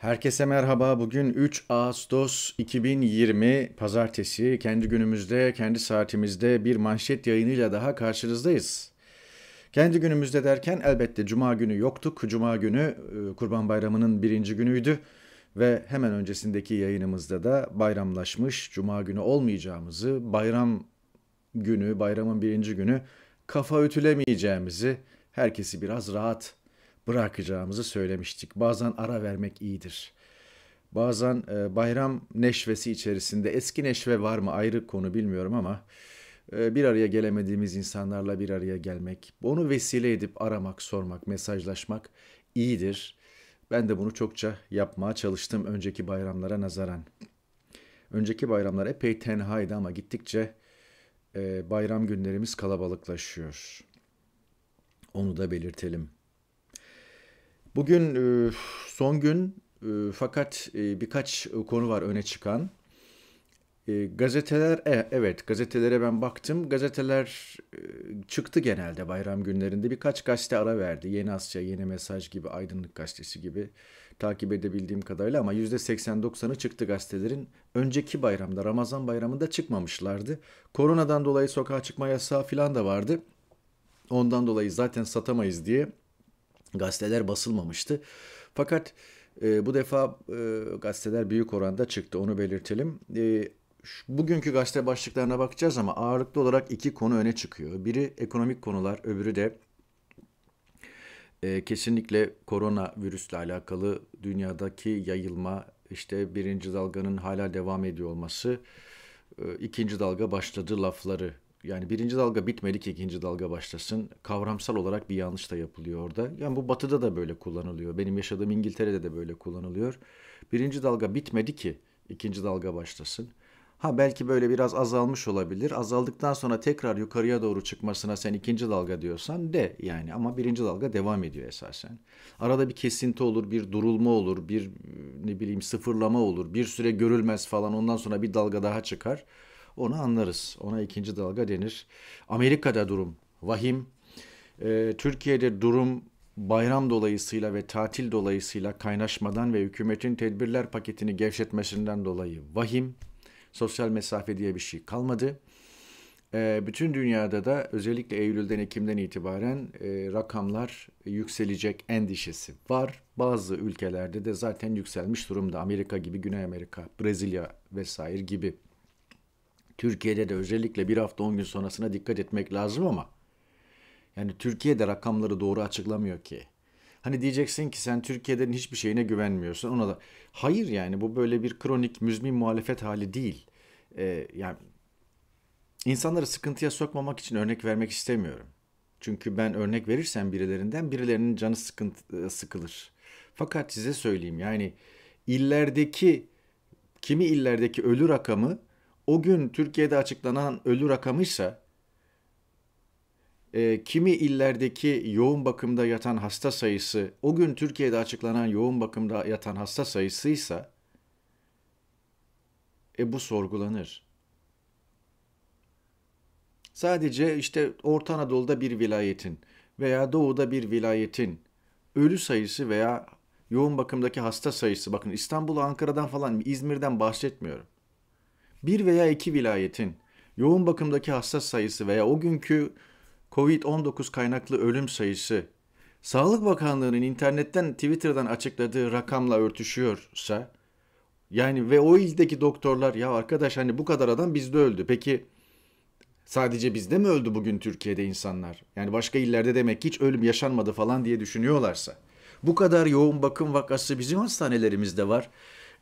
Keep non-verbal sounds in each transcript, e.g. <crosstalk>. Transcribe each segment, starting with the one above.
Herkese merhaba. Bugün 3 Ağustos 2020 Pazartesi. Kendi günümüzde, kendi saatimizde bir manşet yayınıyla daha karşınızdayız. Kendi günümüzde derken elbette Cuma günü yoktuk. Cuma günü e, Kurban Bayramı'nın birinci günüydü. Ve hemen öncesindeki yayınımızda da bayramlaşmış, Cuma günü olmayacağımızı, bayram günü, bayramın birinci günü kafa ütülemeyeceğimizi, herkesi biraz rahat bırakacağımızı söylemiştik. Bazen ara vermek iyidir. Bazen e, bayram neşvesi içerisinde eski neşve var mı ayrı konu bilmiyorum ama e, bir araya gelemediğimiz insanlarla bir araya gelmek, onu vesile edip aramak, sormak, mesajlaşmak iyidir. Ben de bunu çokça yapmaya çalıştım önceki bayramlara nazaran. Önceki bayramlar epey tenhaydı ama gittikçe e, bayram günlerimiz kalabalıklaşıyor. Onu da belirtelim. Bugün e, son gün e, fakat e, birkaç konu var öne çıkan. Gazeteler, evet gazetelere ben baktım. Gazeteler çıktı genelde bayram günlerinde. Birkaç gazete ara verdi. Yeni Asya, Yeni Mesaj gibi, Aydınlık Gazetesi gibi takip edebildiğim kadarıyla. Ama %80-90'ı çıktı gazetelerin. Önceki bayramda, Ramazan bayramında çıkmamışlardı. Koronadan dolayı sokağa çıkma yasağı falan da vardı. Ondan dolayı zaten satamayız diye gazeteler basılmamıştı. Fakat e, bu defa e, gazeteler büyük oranda çıktı onu belirtelim. E, bugünkü gazete başlıklarına bakacağız ama ağırlıklı olarak iki konu öne çıkıyor. Biri ekonomik konular, öbürü de e, kesinlikle korona virüsle alakalı dünyadaki yayılma, işte birinci dalganın hala devam ediyor olması, e, ikinci dalga başladı lafları yani birinci dalga bitmedi ki ikinci dalga başlasın. Kavramsal olarak bir yanlış da yapılıyor orada. Yani bu batıda da böyle kullanılıyor. Benim yaşadığım İngiltere'de de böyle kullanılıyor. Birinci dalga bitmedi ki ikinci dalga başlasın. Ha belki böyle biraz azalmış olabilir. Azaldıktan sonra tekrar yukarıya doğru çıkmasına sen ikinci dalga diyorsan de yani ama birinci dalga devam ediyor esasen. Arada bir kesinti olur, bir durulma olur, bir ne bileyim sıfırlama olur, bir süre görülmez falan ondan sonra bir dalga daha çıkar onu anlarız. Ona ikinci dalga denir. Amerika'da durum vahim. E, Türkiye'de durum bayram dolayısıyla ve tatil dolayısıyla kaynaşmadan ve hükümetin tedbirler paketini gevşetmesinden dolayı vahim. Sosyal mesafe diye bir şey kalmadı. E, bütün dünyada da özellikle Eylül'den Ekim'den itibaren e, rakamlar yükselecek endişesi var. Bazı ülkelerde de zaten yükselmiş durumda. Amerika gibi, Güney Amerika, Brezilya vesaire gibi. Türkiye'de de özellikle bir hafta 10 gün sonrasına dikkat etmek lazım ama yani Türkiye'de rakamları doğru açıklamıyor ki. Hani diyeceksin ki sen Türkiye'den hiçbir şeyine güvenmiyorsun. Ona da hayır yani bu böyle bir kronik müzmin muhalefet hali değil. Ee, yani insanları sıkıntıya sokmamak için örnek vermek istemiyorum. Çünkü ben örnek verirsem birilerinden birilerinin canı sıkıntı, e, sıkılır. Fakat size söyleyeyim yani illerdeki kimi illerdeki ölü rakamı o gün Türkiye'de açıklanan ölü rakamıysa e, kimi illerdeki yoğun bakımda yatan hasta sayısı o gün Türkiye'de açıklanan yoğun bakımda yatan hasta sayısıysa e, bu sorgulanır. Sadece işte Orta Anadolu'da bir vilayetin veya doğuda bir vilayetin ölü sayısı veya yoğun bakımdaki hasta sayısı bakın İstanbul, Ankara'dan falan İzmir'den bahsetmiyorum bir veya iki vilayetin yoğun bakımdaki hasta sayısı veya o günkü COVID-19 kaynaklı ölüm sayısı Sağlık Bakanlığı'nın internetten Twitter'dan açıkladığı rakamla örtüşüyorsa yani ve o ildeki doktorlar ya arkadaş hani bu kadar adam bizde öldü. Peki sadece bizde mi öldü bugün Türkiye'de insanlar? Yani başka illerde demek hiç ölüm yaşanmadı falan diye düşünüyorlarsa. Bu kadar yoğun bakım vakası bizim hastanelerimizde var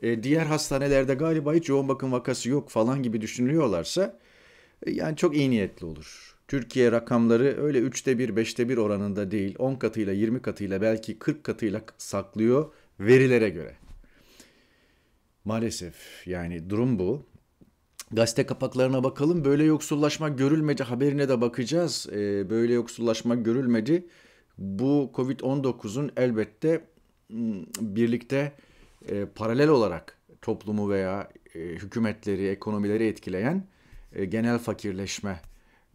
e, diğer hastanelerde galiba hiç yoğun bakım vakası yok falan gibi düşünülüyorlarsa e, yani çok iyi niyetli olur. Türkiye rakamları öyle 3'te 1, 5'te 1 oranında değil 10 katıyla 20 katıyla belki 40 katıyla saklıyor verilere göre. Maalesef yani durum bu. Gazete kapaklarına bakalım. Böyle yoksullaşma görülmedi haberine de bakacağız. Ee, böyle yoksullaşma görülmedi. Bu Covid-19'un elbette ıı, birlikte e, paralel olarak toplumu veya e, hükümetleri, ekonomileri etkileyen e, genel fakirleşme.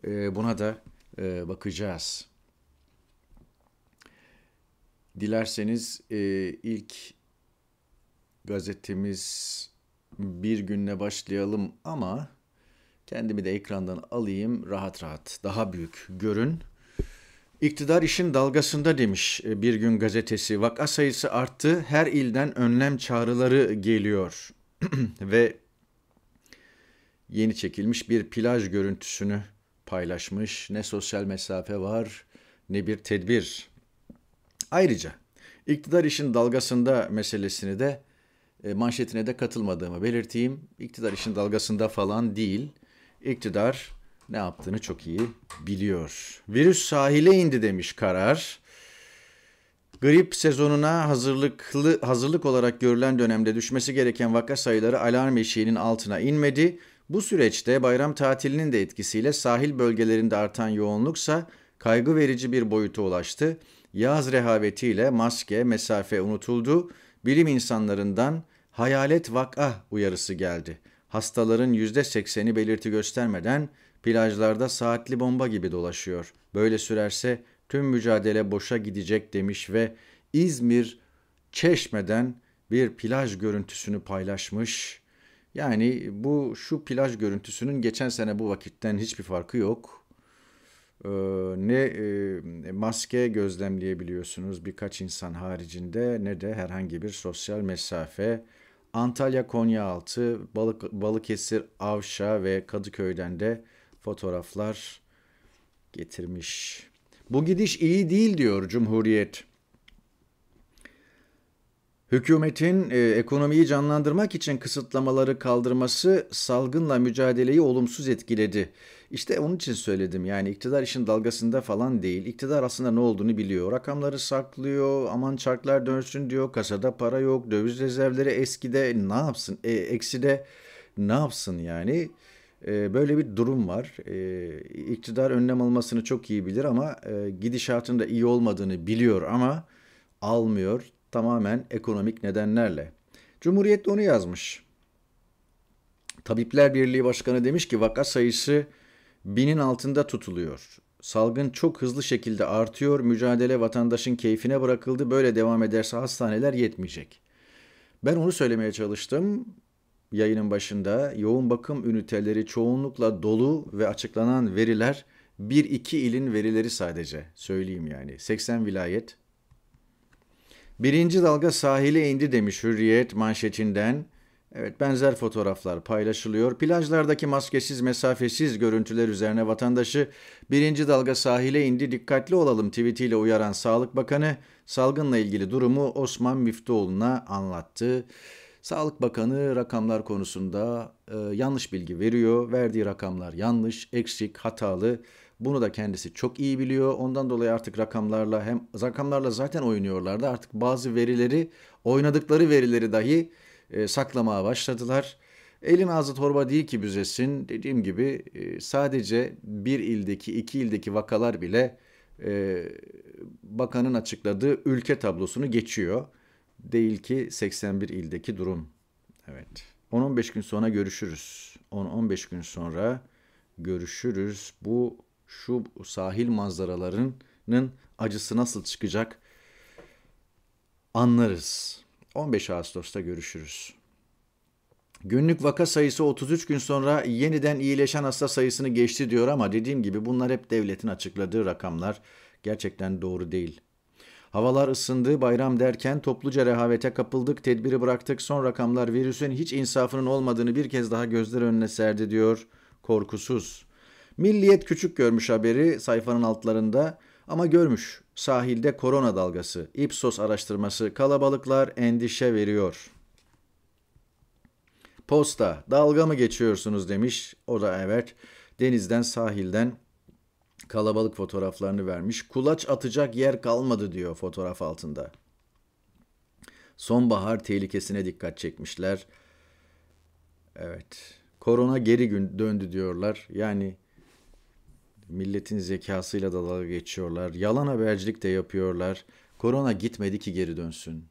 E, buna da e, bakacağız. Dilerseniz e, ilk gazetemiz bir günle başlayalım ama kendimi de ekrandan alayım rahat rahat daha büyük görün. İktidar işin dalgasında demiş e, bir gün gazetesi. Vaka sayısı arttı, her ilden önlem çağrıları geliyor. <clears throat> Ve yeni çekilmiş bir plaj görüntüsünü paylaşmış. Ne sosyal mesafe var ne bir tedbir. Ayrıca iktidar işin dalgasında meselesini de e, manşetine de katılmadığımı belirteyim. İktidar işin dalgasında falan değil. İktidar ne yaptığını çok iyi biliyor. Virüs sahile indi demiş karar. Grip sezonuna hazırlıklı hazırlık olarak görülen dönemde düşmesi gereken vaka sayıları alarm eşiğinin altına inmedi. Bu süreçte bayram tatilinin de etkisiyle sahil bölgelerinde artan yoğunluksa kaygı verici bir boyuta ulaştı. Yaz rehavetiyle maske, mesafe unutuldu. Bilim insanlarından hayalet vaka uyarısı geldi. Hastaların %80'i belirti göstermeden Plajlarda saatli bomba gibi dolaşıyor. Böyle sürerse tüm mücadele boşa gidecek demiş ve İzmir Çeşme'den bir plaj görüntüsünü paylaşmış. Yani bu şu plaj görüntüsünün geçen sene bu vakitten hiçbir farkı yok. Ee, ne e, maske gözlemleyebiliyorsunuz birkaç insan haricinde ne de herhangi bir sosyal mesafe. Antalya, Konyaaltı, Balık, Balıkesir, Avşa ve Kadıköy'den de fotoğraflar getirmiş. Bu gidiş iyi değil diyor Cumhuriyet. Hükümetin e, ekonomiyi canlandırmak için kısıtlamaları kaldırması salgınla mücadeleyi olumsuz etkiledi. İşte onun için söyledim yani iktidar işin dalgasında falan değil. İktidar aslında ne olduğunu biliyor. Rakamları saklıyor, aman çarklar dönsün diyor, kasada para yok, döviz rezervleri eskide ne yapsın, e, ekside ne yapsın yani. Ee, böyle bir durum var. Ee, iktidar önlem almasını çok iyi bilir ama e, gidişatın da iyi olmadığını biliyor ama almıyor tamamen ekonomik nedenlerle. Cumhuriyet onu yazmış. Tabipler Birliği Başkanı demiş ki vaka sayısı binin altında tutuluyor. Salgın çok hızlı şekilde artıyor. Mücadele vatandaşın keyfine bırakıldı. Böyle devam ederse hastaneler yetmeyecek. Ben onu söylemeye çalıştım yayının başında yoğun bakım üniteleri çoğunlukla dolu ve açıklanan veriler 1-2 ilin verileri sadece söyleyeyim yani 80 vilayet. Birinci dalga sahile indi demiş Hürriyet manşetinden. Evet benzer fotoğraflar paylaşılıyor. Plajlardaki maskesiz mesafesiz görüntüler üzerine vatandaşı birinci dalga sahile indi dikkatli olalım tweetiyle uyaran Sağlık Bakanı salgınla ilgili durumu Osman Miftoğlu'na anlattı. Sağlık Bakanı rakamlar konusunda e, yanlış bilgi veriyor. Verdiği rakamlar yanlış, eksik, hatalı. Bunu da kendisi çok iyi biliyor. Ondan dolayı artık rakamlarla hem rakamlarla zaten oynuyorlardı. Artık bazı verileri, oynadıkları verileri dahi e, saklamaya başladılar. Elin ağzı torba değil ki büzesin. Dediğim gibi e, sadece bir ildeki, iki ildeki vakalar bile e, bakanın açıkladığı ülke tablosunu geçiyor değil ki 81 ildeki durum. Evet. 10-15 gün sonra görüşürüz. 10-15 gün sonra görüşürüz. Bu şu sahil manzaralarının acısı nasıl çıkacak anlarız. 15 Ağustos'ta görüşürüz. Günlük vaka sayısı 33 gün sonra yeniden iyileşen hasta sayısını geçti diyor ama dediğim gibi bunlar hep devletin açıkladığı rakamlar gerçekten doğru değil. Havalar ısındı, bayram derken topluca rehavete kapıldık, tedbiri bıraktık. Son rakamlar virüsün hiç insafının olmadığını bir kez daha gözler önüne serdi diyor korkusuz. Milliyet küçük görmüş haberi sayfanın altlarında ama görmüş. Sahilde korona dalgası, Ipsos araştırması, kalabalıklar endişe veriyor. Posta, dalga mı geçiyorsunuz demiş. O da evet, denizden, sahilden kalabalık fotoğraflarını vermiş. Kulaç atacak yer kalmadı diyor fotoğraf altında. Sonbahar tehlikesine dikkat çekmişler. Evet. Korona geri gün döndü diyorlar. Yani milletin zekasıyla dalga geçiyorlar. Yalan habercilik de yapıyorlar. Korona gitmedi ki geri dönsün.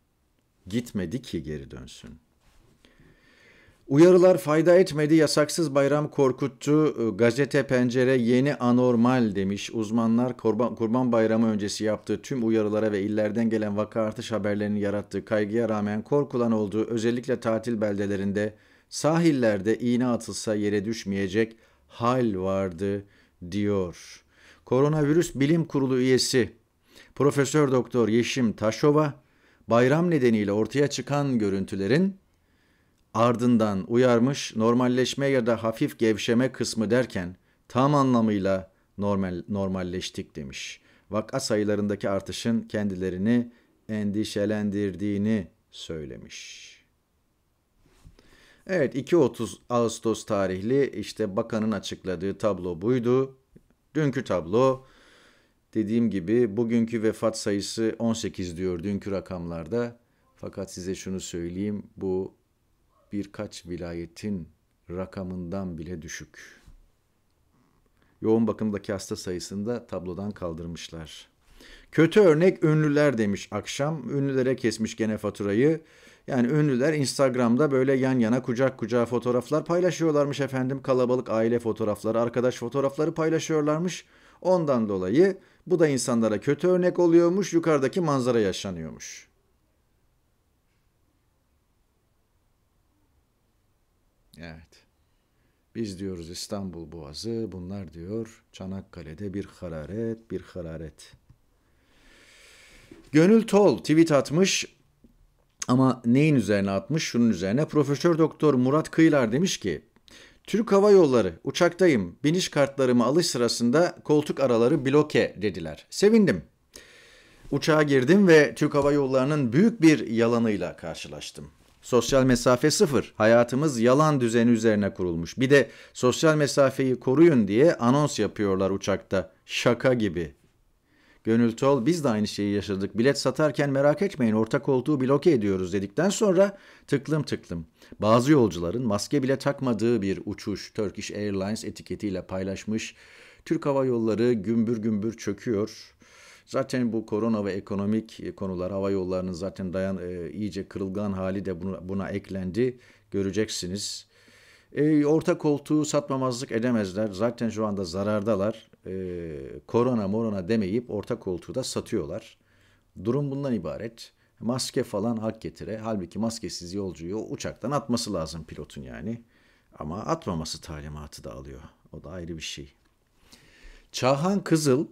Gitmedi ki geri dönsün. Uyarılar fayda etmedi, yasaksız bayram korkuttu. Gazete Pencere yeni anormal demiş. Uzmanlar kurban, kurban bayramı öncesi yaptığı tüm uyarılara ve illerden gelen vaka artış haberlerinin yarattığı kaygıya rağmen korkulan olduğu özellikle tatil beldelerinde sahillerde iğne atılsa yere düşmeyecek hal vardı diyor. Koronavirüs Bilim Kurulu üyesi Profesör Doktor Yeşim Taşova bayram nedeniyle ortaya çıkan görüntülerin ardından uyarmış normalleşme ya da hafif gevşeme kısmı derken tam anlamıyla normal normalleştik demiş. Vaka sayılarındaki artışın kendilerini endişelendirdiğini söylemiş. Evet 2.30 Ağustos tarihli işte bakanın açıkladığı tablo buydu. Dünkü tablo dediğim gibi bugünkü vefat sayısı 18 diyor dünkü rakamlarda. Fakat size şunu söyleyeyim bu birkaç vilayetin rakamından bile düşük. Yoğun bakımdaki hasta sayısını da tablodan kaldırmışlar. Kötü örnek ünlüler demiş akşam. Ünlülere kesmiş gene faturayı. Yani ünlüler Instagram'da böyle yan yana kucak kucağa fotoğraflar paylaşıyorlarmış efendim. Kalabalık aile fotoğrafları, arkadaş fotoğrafları paylaşıyorlarmış. Ondan dolayı bu da insanlara kötü örnek oluyormuş, yukarıdaki manzara yaşanıyormuş. Evet. Biz diyoruz İstanbul Boğazı, bunlar diyor Çanakkale'de bir hararet, bir hararet. Gönül Tol tweet atmış ama neyin üzerine atmış? Şunun üzerine Profesör Doktor Murat Kıyılar demiş ki Türk Hava Yolları uçaktayım biniş kartlarımı alış sırasında koltuk araları bloke dediler. Sevindim. Uçağa girdim ve Türk Hava Yolları'nın büyük bir yalanıyla karşılaştım. Sosyal mesafe sıfır. Hayatımız yalan düzeni üzerine kurulmuş. Bir de sosyal mesafeyi koruyun diye anons yapıyorlar uçakta. Şaka gibi. Gönül Tol biz de aynı şeyi yaşadık. Bilet satarken merak etmeyin ortak olduğu bloke ediyoruz dedikten sonra tıklım tıklım. Bazı yolcuların maske bile takmadığı bir uçuş Turkish Airlines etiketiyle paylaşmış. Türk Hava Yolları gümbür gümbür çöküyor. Zaten bu korona ve ekonomik e, konular hava yollarının zaten dayan e, iyice kırılgan hali de buna, buna eklendi. Göreceksiniz. E, orta koltuğu satmamazlık edemezler. Zaten şu anda zarardalar. E, korona morona demeyip orta koltuğu da satıyorlar. Durum bundan ibaret. Maske falan hak getire. Halbuki maskesiz yolcuyu uçaktan atması lazım pilotun yani. Ama atmaması talimatı da alıyor. O da ayrı bir şey. Çağhan Kızıl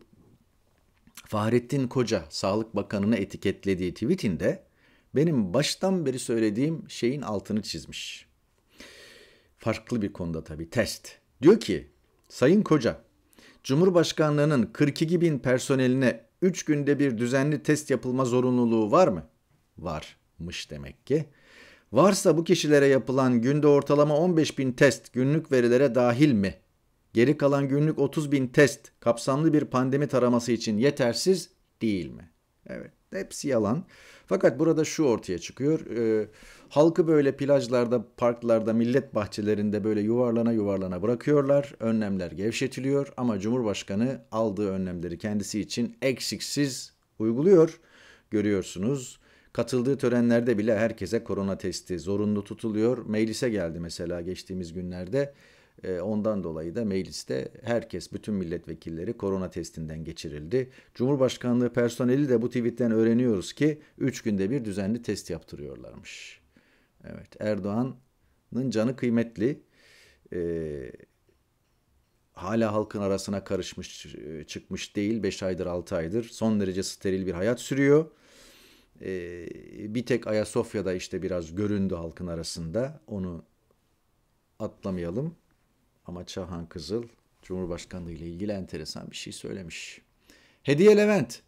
Fahrettin Koca Sağlık Bakanı'nı etiketlediği tweetinde benim baştan beri söylediğim şeyin altını çizmiş. Farklı bir konuda tabii test. Diyor ki Sayın Koca Cumhurbaşkanlığının 42 bin personeline 3 günde bir düzenli test yapılma zorunluluğu var mı? Varmış demek ki. Varsa bu kişilere yapılan günde ortalama 15 bin test günlük verilere dahil mi? geri kalan günlük 30 bin test kapsamlı bir pandemi taraması için yetersiz değil mi? Evet hepsi yalan. Fakat burada şu ortaya çıkıyor. E, halkı böyle plajlarda, parklarda, millet bahçelerinde böyle yuvarlana yuvarlana bırakıyorlar. Önlemler gevşetiliyor ama Cumhurbaşkanı aldığı önlemleri kendisi için eksiksiz uyguluyor. Görüyorsunuz. Katıldığı törenlerde bile herkese korona testi zorunlu tutuluyor. Meclise geldi mesela geçtiğimiz günlerde. Ee, ondan dolayı da mecliste herkes, bütün milletvekilleri korona testinden geçirildi. Cumhurbaşkanlığı personeli de bu tweetten öğreniyoruz ki 3 günde bir düzenli test yaptırıyorlarmış. Evet, Erdoğan'ın canı kıymetli. Ee, hala halkın arasına karışmış, çıkmış değil. 5 aydır, 6 aydır son derece steril bir hayat sürüyor. Ee, bir tek Ayasofya'da işte biraz göründü halkın arasında. Onu atlamayalım. Ama Çahan Kızıl Cumhurbaşkanlığı ile ilgili enteresan bir şey söylemiş. Hediye Levent,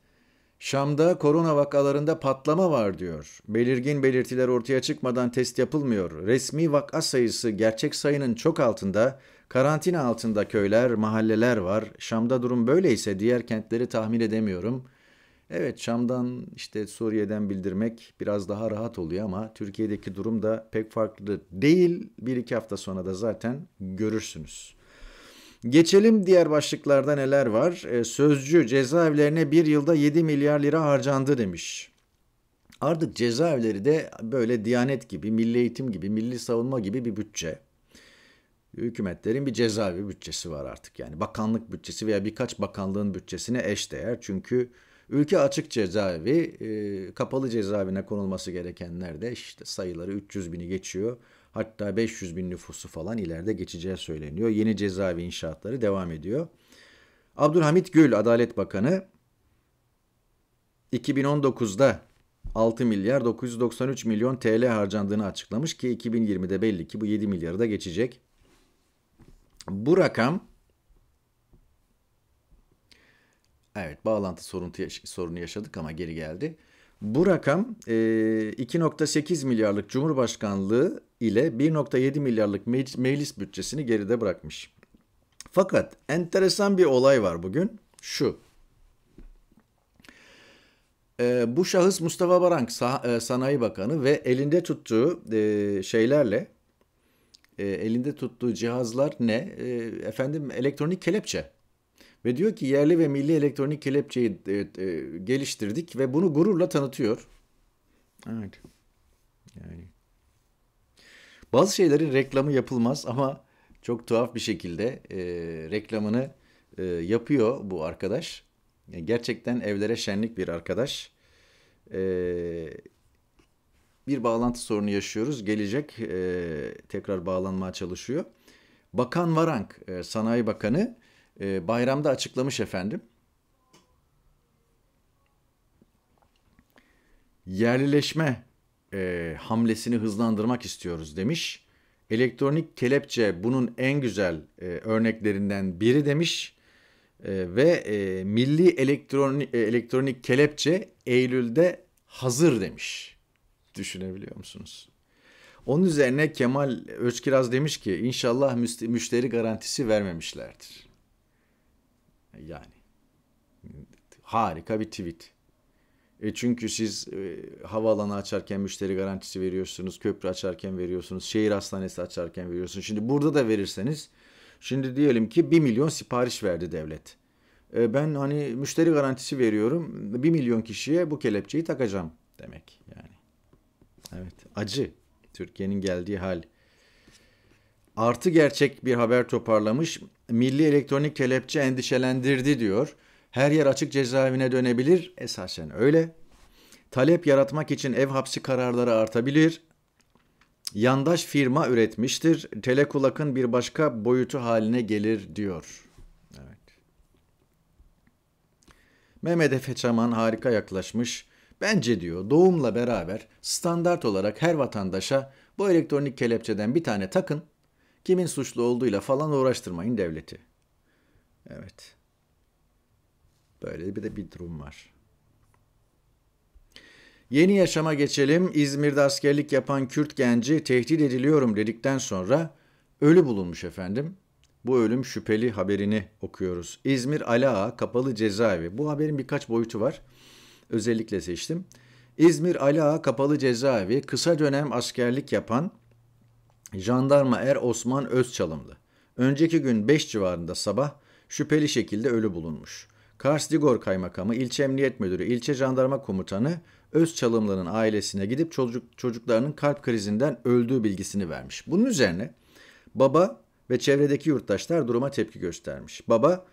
Şam'da korona vakalarında patlama var diyor. Belirgin belirtiler ortaya çıkmadan test yapılmıyor. Resmi vaka sayısı gerçek sayının çok altında. Karantina altında köyler, mahalleler var. Şam'da durum böyleyse diğer kentleri tahmin edemiyorum.'' Evet Şam'dan işte Suriye'den bildirmek biraz daha rahat oluyor ama Türkiye'deki durum da pek farklı değil. Bir iki hafta sonra da zaten görürsünüz. Geçelim diğer başlıklarda neler var. E, sözcü cezaevlerine bir yılda 7 milyar lira harcandı demiş. Artık cezaevleri de böyle Diyanet gibi, Milli Eğitim gibi, Milli Savunma gibi bir bütçe. Hükümetlerin bir cezaevi bütçesi var artık yani. Bakanlık bütçesi veya birkaç bakanlığın bütçesine eş değer. Çünkü Ülke açık cezaevi, e, kapalı cezaevine konulması gerekenler de işte sayıları 300 bini geçiyor. Hatta 500 bin nüfusu falan ileride geçeceği söyleniyor. Yeni cezaevi inşaatları devam ediyor. Abdülhamit Gül Adalet Bakanı 2019'da 6 milyar 993 milyon TL harcandığını açıklamış ki 2020'de belli ki bu 7 milyarı da geçecek. Bu rakam Evet bağlantı soruntu, sorunu yaşadık ama geri geldi. Bu rakam 2.8 milyarlık Cumhurbaşkanlığı ile 1.7 milyarlık meclis bütçesini geride bırakmış. Fakat enteresan bir olay var bugün. Şu. Bu şahıs Mustafa Barank Sanayi Bakanı ve elinde tuttuğu şeylerle elinde tuttuğu cihazlar ne? Efendim elektronik kelepçe. Ve diyor ki yerli ve milli elektronik kelepçeyi e, e, geliştirdik ve bunu gururla tanıtıyor. Evet. Yani. Bazı şeylerin reklamı yapılmaz ama çok tuhaf bir şekilde e, reklamını e, yapıyor bu arkadaş. E, gerçekten evlere şenlik bir arkadaş. Ee, bir bağlantı sorunu yaşıyoruz. Gelecek e, tekrar bağlanmaya çalışıyor. Bakan Varank, e, Sanayi Bakanı e, bayramda açıklamış efendim. yerleşme e, hamlesini hızlandırmak istiyoruz demiş. Elektronik kelepçe bunun en güzel e, örneklerinden biri demiş. E, ve e, milli elektronik, e, elektronik kelepçe Eylül'de hazır demiş. Düşünebiliyor musunuz? Onun üzerine Kemal Özkiraz demiş ki inşallah müşteri garantisi vermemişlerdir. Yani harika bir tweet. E çünkü siz e, havaalanı açarken müşteri garantisi veriyorsunuz, köprü açarken veriyorsunuz, şehir hastanesi açarken veriyorsunuz. Şimdi burada da verirseniz, şimdi diyelim ki 1 milyon sipariş verdi devlet. E, ben hani müşteri garantisi veriyorum, 1 milyon kişiye bu kelepçeyi takacağım demek yani. Evet, acı. Türkiye'nin geldiği hal. Artı gerçek bir haber toparlamış milli elektronik kelepçe endişelendirdi diyor. Her yer açık cezaevine dönebilir. Esasen öyle. Talep yaratmak için ev hapsi kararları artabilir. Yandaş firma üretmiştir. Telekulak'ın bir başka boyutu haline gelir diyor. Evet. Mehmet Efe Çaman harika yaklaşmış. Bence diyor doğumla beraber standart olarak her vatandaşa bu elektronik kelepçeden bir tane takın. Kimin suçlu olduğuyla falan uğraştırmayın devleti. Evet. Böyle bir de bir durum var. Yeni yaşama geçelim. İzmir'de askerlik yapan Kürt genci tehdit ediliyorum dedikten sonra ölü bulunmuş efendim. Bu ölüm şüpheli haberini okuyoruz. İzmir Ala kapalı cezaevi. Bu haberin birkaç boyutu var. Özellikle seçtim. İzmir Ala kapalı cezaevi kısa dönem askerlik yapan Jandarma Er Osman Özçalımlı. Önceki gün 5 civarında sabah şüpheli şekilde ölü bulunmuş. Kars Digor Kaymakamı, ilçe emniyet müdürü, ilçe jandarma komutanı Özçalımlı'nın ailesine gidip çocuk, çocuklarının kalp krizinden öldüğü bilgisini vermiş. Bunun üzerine baba ve çevredeki yurttaşlar duruma tepki göstermiş. Baba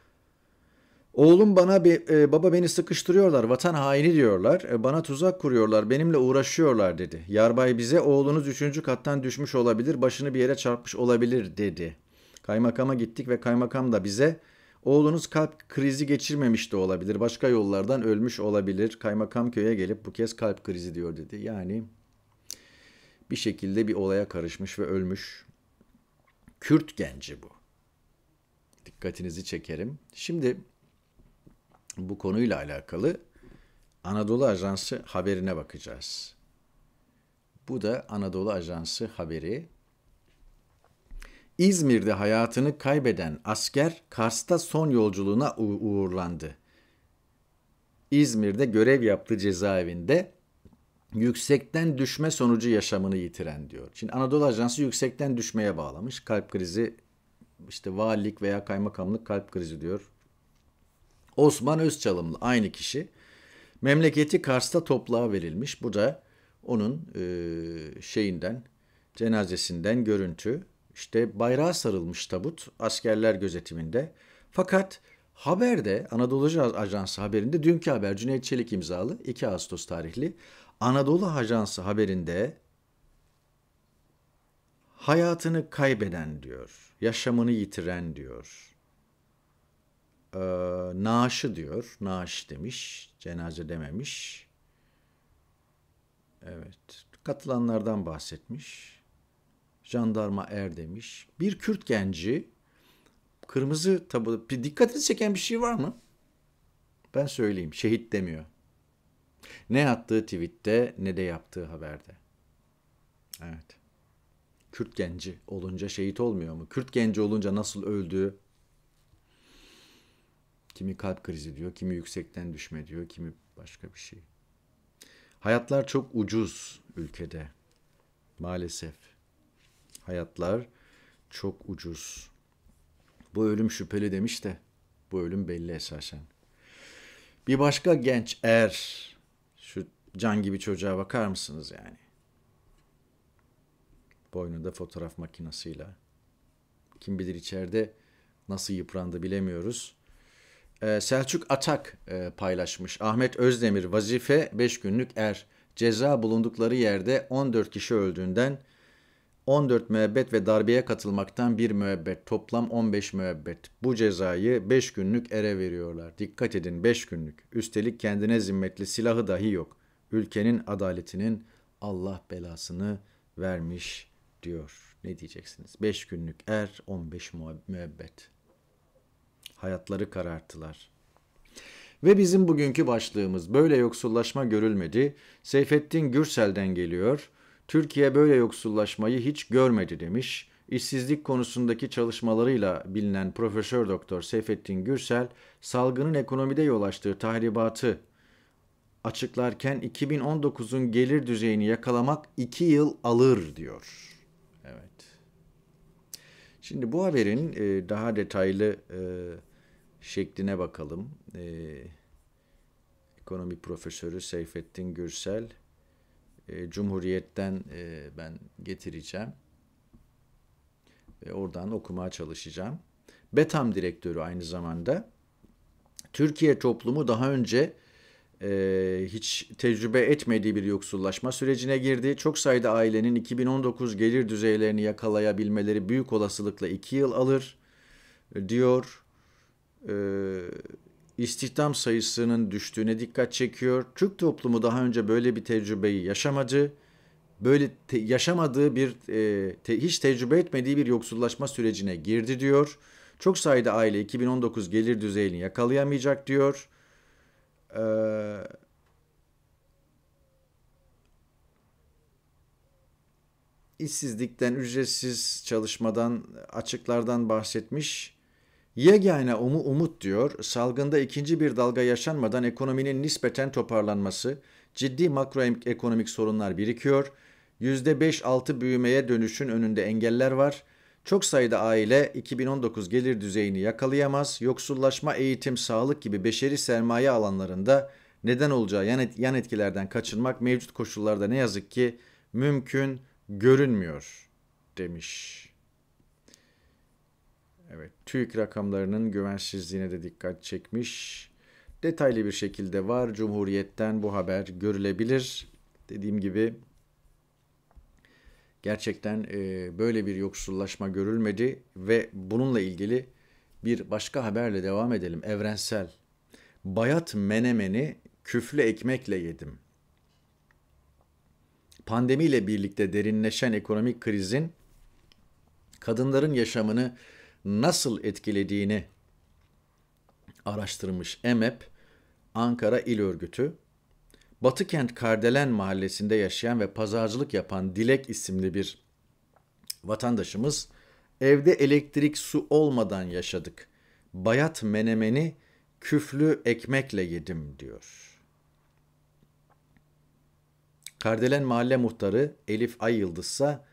Oğlum bana bir e, baba beni sıkıştırıyorlar, vatan haini diyorlar, e, bana tuzak kuruyorlar, benimle uğraşıyorlar dedi. Yarbay bize oğlunuz üçüncü kattan düşmüş olabilir, başını bir yere çarpmış olabilir dedi. Kaymakama gittik ve kaymakam da bize oğlunuz kalp krizi geçirmemiş de olabilir, başka yollardan ölmüş olabilir. Kaymakam köye gelip bu kez kalp krizi diyor dedi. Yani bir şekilde bir olaya karışmış ve ölmüş. Kürt genci bu. Dikkatinizi çekerim. Şimdi bu konuyla alakalı Anadolu Ajansı haberine bakacağız. Bu da Anadolu Ajansı haberi. İzmir'de hayatını kaybeden asker Kars'ta son yolculuğuna uğurlandı. İzmir'de görev yaptığı cezaevinde yüksekten düşme sonucu yaşamını yitiren diyor. Şimdi Anadolu Ajansı yüksekten düşmeye bağlamış. Kalp krizi işte valilik veya kaymakamlık kalp krizi diyor. Osman Özçalımlı aynı kişi. Memleketi Kars'ta topluğa verilmiş. Bu da onun e, şeyinden, cenazesinden görüntü. İşte bayrağa sarılmış tabut askerler gözetiminde. Fakat haberde Anadolu Ajansı haberinde dünkü haber Cüneyt Çelik imzalı 2 Ağustos tarihli Anadolu Ajansı haberinde hayatını kaybeden diyor, yaşamını yitiren diyor e, naaşı diyor. Naaş demiş. Cenaze dememiş. Evet. Katılanlardan bahsetmiş. Jandarma er demiş. Bir Kürt genci kırmızı tabu bir dikkatini çeken bir şey var mı? Ben söyleyeyim. Şehit demiyor. Ne attığı tweette ne de yaptığı haberde. Evet. Kürt genci olunca şehit olmuyor mu? Kürt genci olunca nasıl öldüğü Kimi kalp krizi diyor, kimi yüksekten düşme diyor, kimi başka bir şey. Hayatlar çok ucuz ülkede. Maalesef. Hayatlar çok ucuz. Bu ölüm şüpheli demiş de bu ölüm belli esasen. Bir başka genç er şu can gibi çocuğa bakar mısınız yani? Boynunda fotoğraf makinesiyle. Kim bilir içeride nasıl yıprandı bilemiyoruz. Ee, Selçuk Atak e, paylaşmış. Ahmet Özdemir vazife 5 günlük er. Ceza bulundukları yerde 14 kişi öldüğünden 14 müebbet ve darbeye katılmaktan bir müebbet. Toplam 15 müebbet. Bu cezayı 5 günlük ere veriyorlar. Dikkat edin 5 günlük. Üstelik kendine zimmetli silahı dahi yok. Ülkenin adaletinin Allah belasını vermiş diyor. Ne diyeceksiniz? 5 günlük er 15 müebbet hayatları kararttılar. Ve bizim bugünkü başlığımız böyle yoksullaşma görülmedi. Seyfettin Gürsel'den geliyor. Türkiye böyle yoksullaşmayı hiç görmedi demiş. İşsizlik konusundaki çalışmalarıyla bilinen Profesör Doktor Seyfettin Gürsel, salgının ekonomide yol açtığı tahribatı açıklarken 2019'un gelir düzeyini yakalamak 2 yıl alır diyor. Evet. Şimdi bu haberin e, daha detaylı e, şekline bakalım. E, ekonomi profesörü Seyfettin Gürsel e, Cumhuriyet'ten e, ben getireceğim. Ve oradan okumaya çalışacağım. Betam direktörü aynı zamanda. Türkiye toplumu daha önce e, hiç tecrübe etmediği bir yoksullaşma sürecine girdi. Çok sayıda ailenin 2019 gelir düzeylerini yakalayabilmeleri büyük olasılıkla 2 yıl alır e, diyor e, istihdam sayısının düştüğüne dikkat çekiyor. Türk toplumu daha önce böyle bir tecrübeyi yaşamadı. Böyle te, yaşamadığı bir e, te, hiç tecrübe etmediği bir yoksullaşma sürecine girdi diyor. Çok sayıda aile 2019 gelir düzeyini yakalayamayacak diyor. Eee işsizlikten, ücretsiz çalışmadan, açıklardan bahsetmiş. Yegane umu umut diyor, salgında ikinci bir dalga yaşanmadan ekonominin nispeten toparlanması, ciddi makroekonomik sorunlar birikiyor, %5-6 büyümeye dönüşün önünde engeller var, çok sayıda aile 2019 gelir düzeyini yakalayamaz, yoksullaşma, eğitim, sağlık gibi beşeri sermaye alanlarında neden olacağı yan etkilerden kaçınmak mevcut koşullarda ne yazık ki mümkün görünmüyor demiş. Evet, TÜİK rakamlarının güvensizliğine de dikkat çekmiş. Detaylı bir şekilde var Cumhuriyet'ten bu haber görülebilir. Dediğim gibi gerçekten e, böyle bir yoksullaşma görülmedi ve bununla ilgili bir başka haberle devam edelim. Evrensel. Bayat menemeni küflü ekmekle yedim. Pandemiyle birlikte derinleşen ekonomik krizin kadınların yaşamını nasıl etkilediğini araştırmış EMEP, Ankara İl Örgütü, Batıkent Kardelen mahallesinde yaşayan ve pazarcılık yapan Dilek isimli bir vatandaşımız, evde elektrik su olmadan yaşadık. Bayat menemeni küflü ekmekle yedim diyor. Kardelen Mahalle Muhtarı Elif Ay Yıldızsa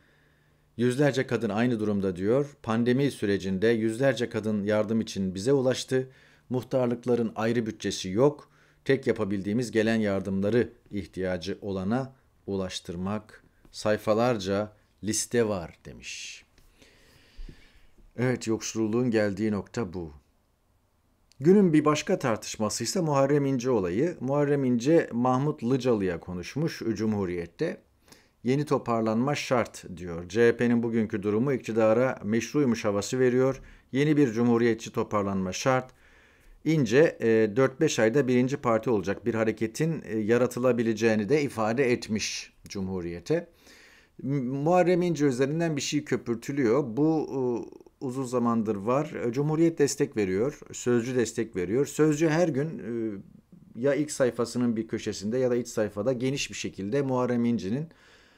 Yüzlerce kadın aynı durumda diyor. Pandemi sürecinde yüzlerce kadın yardım için bize ulaştı. Muhtarlıkların ayrı bütçesi yok. Tek yapabildiğimiz gelen yardımları ihtiyacı olana ulaştırmak. Sayfalarca liste var demiş. Evet yoksulluğun geldiği nokta bu. Günün bir başka tartışması ise Muharrem İnce olayı. Muharrem İnce Mahmut Lıcalı'ya konuşmuş Cumhuriyet'te yeni toparlanma şart diyor. CHP'nin bugünkü durumu iktidara meşruymuş havası veriyor. Yeni bir cumhuriyetçi toparlanma şart. İnce 4-5 e, ayda birinci parti olacak bir hareketin e, yaratılabileceğini de ifade etmiş Cumhuriyet'e. Muharrem İnce üzerinden bir şey köpürtülüyor. Bu e, uzun zamandır var. Cumhuriyet destek veriyor, Sözcü destek veriyor. Sözcü her gün ya ilk sayfasının bir köşesinde ya da iç sayfada geniş bir şekilde Muharrem İnce'nin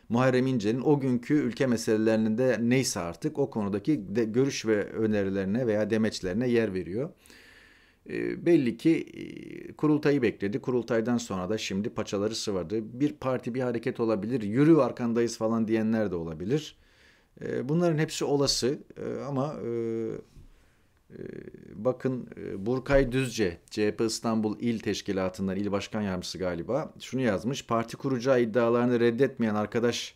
Muharrem İnce'nin o günkü ülke meselelerinde neyse artık o konudaki de görüş ve önerilerine veya demeçlerine yer veriyor. E, belli ki e, kurultayı bekledi. Kurultaydan sonra da şimdi paçaları sıvadı. Bir parti bir hareket olabilir. Yürü arkandayız falan diyenler de olabilir. E, bunların hepsi olası e, ama e, ee, bakın e, Burkay Düzce, CHP İstanbul İl Teşkilatı'ndan il başkan yardımcısı galiba şunu yazmış. Parti kuracağı iddialarını reddetmeyen arkadaş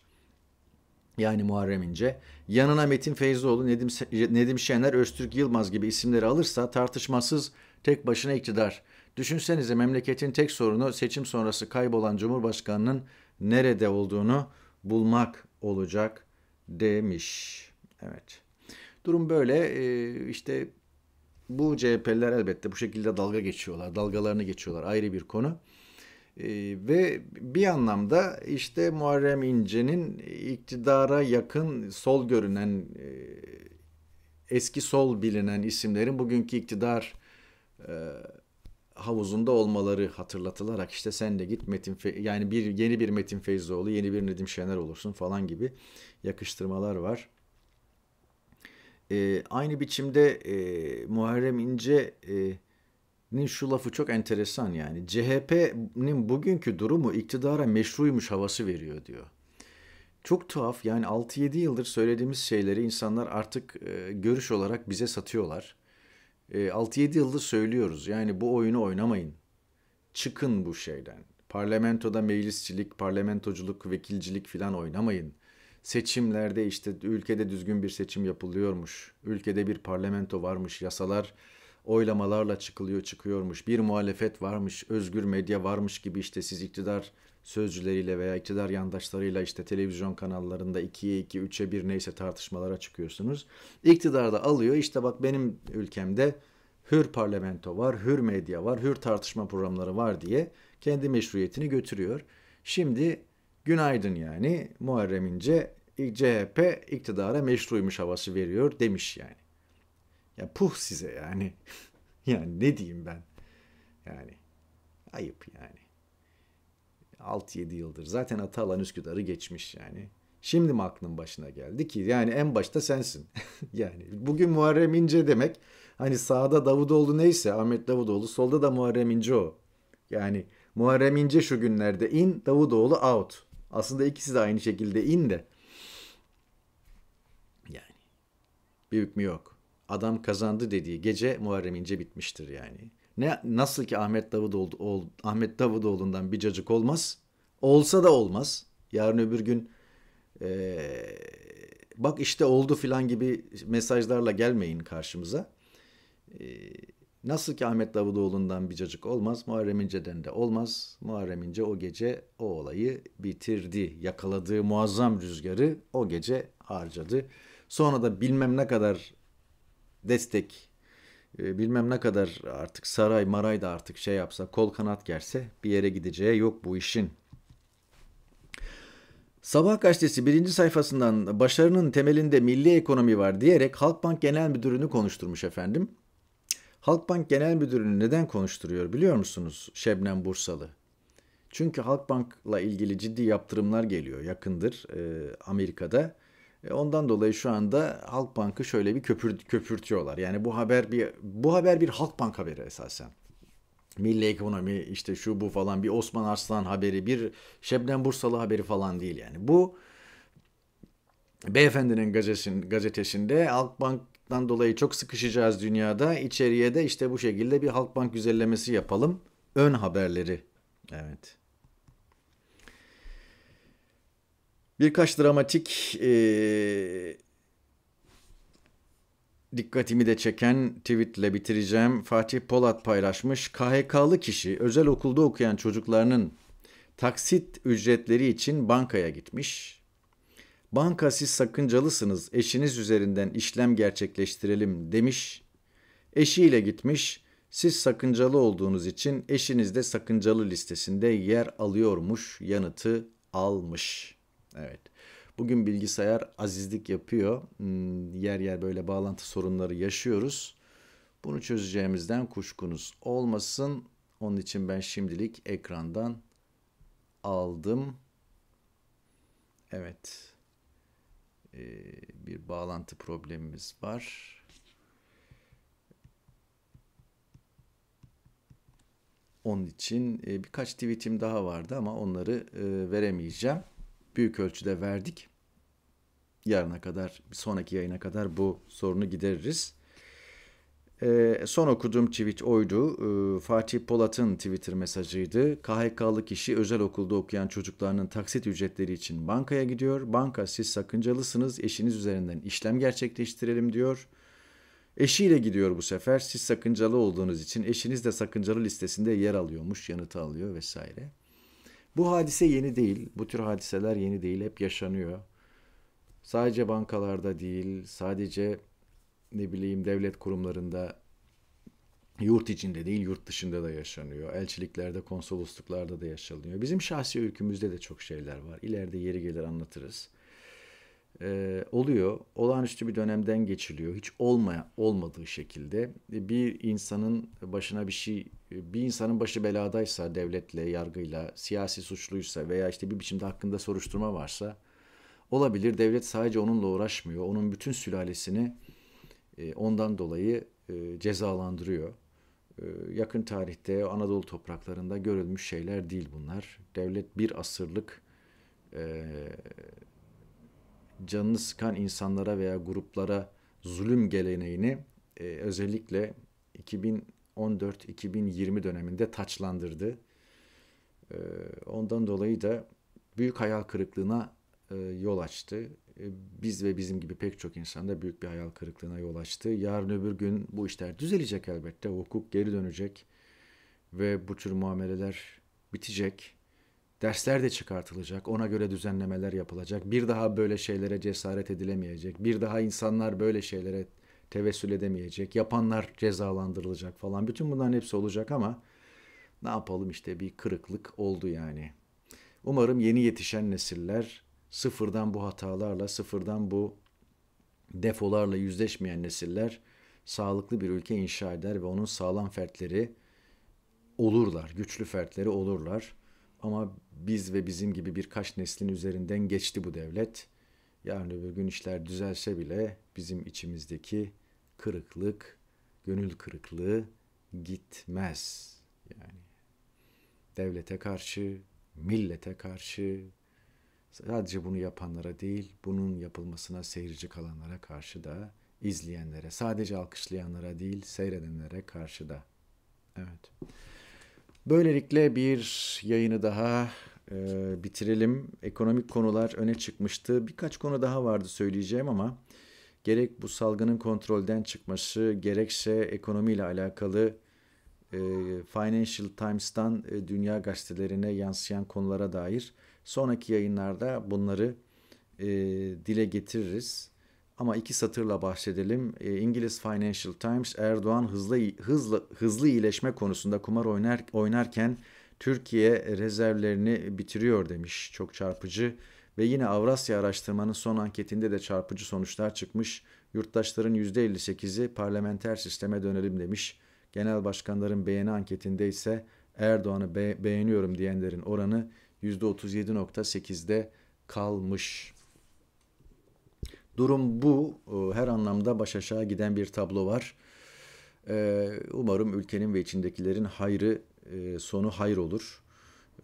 yani Muharrem İnce yanına Metin Feyzoğlu, Nedim, Nedim Şener, Öztürk Yılmaz gibi isimleri alırsa tartışmasız tek başına iktidar. Düşünsenize memleketin tek sorunu seçim sonrası kaybolan Cumhurbaşkanı'nın nerede olduğunu bulmak olacak demiş. Evet. Durum böyle. Ee, işte bu CHP'ler elbette bu şekilde dalga geçiyorlar. Dalgalarını geçiyorlar ayrı bir konu. E, ve bir anlamda işte Muharrem İnce'nin iktidara yakın sol görünen e, eski sol bilinen isimlerin bugünkü iktidar e, havuzunda olmaları hatırlatılarak işte sen de git Metin Fe yani bir yeni bir Metin Feyzoğlu, yeni bir Nedim Şener olursun falan gibi yakıştırmalar var. E, aynı biçimde e, Muharrem İnce'nin e, şu lafı çok enteresan yani. CHP'nin bugünkü durumu iktidara meşruymuş havası veriyor diyor. Çok tuhaf yani 6-7 yıldır söylediğimiz şeyleri insanlar artık e, görüş olarak bize satıyorlar. E, 6-7 yıldır söylüyoruz yani bu oyunu oynamayın. Çıkın bu şeyden. Parlamentoda meclisçilik, parlamentoculuk, vekilcilik filan oynamayın seçimlerde işte ülkede düzgün bir seçim yapılıyormuş. Ülkede bir parlamento varmış, yasalar oylamalarla çıkılıyor çıkıyormuş. Bir muhalefet varmış, özgür medya varmış gibi işte siz iktidar sözcüleriyle veya iktidar yandaşlarıyla işte televizyon kanallarında 2'ye 2, 3'e 1 neyse tartışmalara çıkıyorsunuz. İktidar da alıyor işte bak benim ülkemde hür parlamento var, hür medya var, hür tartışma programları var diye kendi meşruiyetini götürüyor. Şimdi günaydın yani Muharrem İnce CHP iktidara meşruymuş havası veriyor demiş yani. Ya puh size yani. <laughs> yani ne diyeyim ben? Yani ayıp yani. 6-7 yıldır zaten Atalan Üsküdar'ı geçmiş yani. Şimdi mi aklın başına geldi ki yani en başta sensin. <laughs> yani bugün Muharrem İnce demek hani sağda Davutoğlu neyse Ahmet Davutoğlu solda da Muharrem İnce o. Yani Muharrem İnce şu günlerde in Davutoğlu out. Aslında ikisi de aynı şekilde in de. Yani bir hükmü yok. Adam kazandı dediği gece Muharrem İnce bitmiştir yani. Ne nasıl ki Ahmet Davutoğlu ol, Ahmet Davutoğlu'ndan bir cacık olmaz. Olsa da olmaz. Yarın öbür gün ee, bak işte oldu filan gibi mesajlarla gelmeyin karşımıza. Ee, Nasıl ki Ahmet Davutoğlu'ndan bir cacık olmaz, Muharrem İnce'den de olmaz. Muharrem İnce o gece o olayı bitirdi. Yakaladığı muazzam rüzgarı o gece harcadı. Sonra da bilmem ne kadar destek, e, bilmem ne kadar artık saray maray da artık şey yapsa, kol kanat gerse bir yere gideceği yok bu işin. Sabah gazetesi birinci sayfasından başarının temelinde milli ekonomi var diyerek Halkbank Genel Müdürü'nü konuşturmuş efendim. Halkbank Genel Müdürünü neden konuşturuyor biliyor musunuz Şebnem Bursalı? Çünkü Halkbank'la ilgili ciddi yaptırımlar geliyor yakındır e, Amerika'da. E, ondan dolayı şu anda Halkbank'ı şöyle bir köpür, köpürtüyorlar. Yani bu haber bir bu haber bir Halkbank haberi esasen. Milli ekonomi işte şu bu falan bir Osman Arslan haberi bir Şebnem Bursalı haberi falan değil yani. Bu beyefendinin gazetesinde Halkbank dan dolayı çok sıkışacağız dünyada. İçeriye de işte bu şekilde bir Halkbank güzellemesi yapalım. Ön haberleri. Evet. Birkaç dramatik ee, dikkatimi de çeken tweetle bitireceğim. Fatih Polat paylaşmış. KHK'lı kişi özel okulda okuyan çocuklarının taksit ücretleri için bankaya gitmiş banka siz sakıncalısınız eşiniz üzerinden işlem gerçekleştirelim demiş. Eşiyle gitmiş siz sakıncalı olduğunuz için eşiniz de sakıncalı listesinde yer alıyormuş yanıtı almış. Evet. Bugün bilgisayar azizlik yapıyor. Hmm, yer yer böyle bağlantı sorunları yaşıyoruz. Bunu çözeceğimizden kuşkunuz olmasın. Onun için ben şimdilik ekrandan aldım. Evet e, bir bağlantı problemimiz var. Onun için e, birkaç tweetim daha vardı ama onları e, veremeyeceğim. Büyük ölçüde verdik. Yarına kadar, bir sonraki yayına kadar bu sorunu gideririz. Ee, son okuduğum tweet oydu. Ee, Fatih Polat'ın Twitter mesajıydı. KHK'lı kişi özel okulda okuyan çocuklarının taksit ücretleri için bankaya gidiyor. Banka siz sakıncalısınız eşiniz üzerinden işlem gerçekleştirelim diyor. Eşiyle gidiyor bu sefer. Siz sakıncalı olduğunuz için eşiniz de sakıncalı listesinde yer alıyormuş, yanıtı alıyor vesaire. Bu hadise yeni değil. Bu tür hadiseler yeni değil. Hep yaşanıyor. Sadece bankalarda değil, sadece ne bileyim devlet kurumlarında yurt içinde değil yurt dışında da yaşanıyor. Elçiliklerde, konsolosluklarda da yaşanıyor. Bizim şahsi öykümüzde de çok şeyler var. İleride yeri gelir anlatırız. Ee, oluyor. Olağanüstü bir dönemden geçiliyor. Hiç olmaya olmadığı şekilde bir insanın başına bir şey bir insanın başı beladaysa devletle, yargıyla, siyasi suçluysa veya işte bir biçimde hakkında soruşturma varsa olabilir. Devlet sadece onunla uğraşmıyor. Onun bütün sülalesini ee, ondan dolayı e, cezalandırıyor. Ee, yakın tarihte Anadolu topraklarında görülmüş şeyler değil bunlar. Devlet bir asırlık e, canını sıkan insanlara veya gruplara zulüm geleneğini e, özellikle 2014-2020 döneminde taçlandırdı. Ee, ondan dolayı da büyük hayal kırıklığına yol açtı. Ee, biz ve bizim gibi pek çok insanda büyük bir hayal kırıklığına yol açtı. Yarın öbür gün bu işler düzelecek elbette. Hukuk geri dönecek ve bu tür muameleler bitecek. Dersler de çıkartılacak. Ona göre düzenlemeler yapılacak. Bir daha böyle şeylere cesaret edilemeyecek. Bir daha insanlar böyle şeylere tevessül edemeyecek. Yapanlar cezalandırılacak falan. Bütün bunların hepsi olacak ama ne yapalım işte bir kırıklık oldu yani. Umarım yeni yetişen nesiller sıfırdan bu hatalarla, sıfırdan bu defolarla yüzleşmeyen nesiller sağlıklı bir ülke inşa eder ve onun sağlam fertleri olurlar, güçlü fertleri olurlar. Ama biz ve bizim gibi birkaç neslin üzerinden geçti bu devlet. Yarın öbür gün işler düzelse bile bizim içimizdeki kırıklık, gönül kırıklığı gitmez. Yani devlete karşı, millete karşı, sadece bunu yapanlara değil, bunun yapılmasına seyirci kalanlara karşı da, izleyenlere, sadece alkışlayanlara değil, seyredenlere karşı da. Evet. Böylelikle bir yayını daha e, bitirelim. Ekonomik konular öne çıkmıştı. Birkaç konu daha vardı söyleyeceğim ama gerek bu salgının kontrolden çıkması, gerekse ekonomiyle alakalı e, Financial Times'tan e, dünya gazetelerine yansıyan konulara dair Sonraki yayınlarda bunları e, dile getiririz. Ama iki satırla bahsedelim. E, İngiliz Financial Times Erdoğan hızlı hızlı hızlı iyileşme konusunda kumar oynar, oynarken Türkiye rezervlerini bitiriyor demiş. Çok çarpıcı ve yine Avrasya Araştırma'nın son anketinde de çarpıcı sonuçlar çıkmış. Yurttaşların %58'i parlamenter sisteme dönelim demiş. Genel başkanların beğeni anketinde ise Erdoğan'ı be beğeniyorum diyenlerin oranı %37.8'de kalmış. Durum bu. Ee, her anlamda baş aşağı giden bir tablo var. Ee, umarım ülkenin ve içindekilerin hayrı e, sonu hayır olur.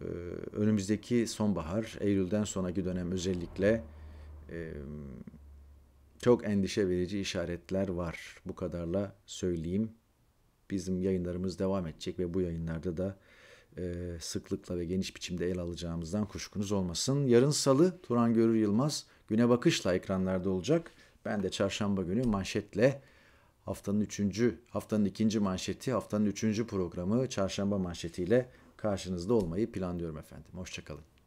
Ee, önümüzdeki sonbahar, Eylül'den sonraki dönem özellikle e, çok endişe verici işaretler var. Bu kadarla söyleyeyim. Bizim yayınlarımız devam edecek ve bu yayınlarda da e, sıklıkla ve geniş biçimde el alacağımızdan kuşkunuz olmasın. Yarın salı Turan Görür Yılmaz güne bakışla ekranlarda olacak. Ben de çarşamba günü manşetle haftanın üçüncü, haftanın ikinci manşeti, haftanın üçüncü programı çarşamba manşetiyle karşınızda olmayı planlıyorum efendim. Hoşçakalın.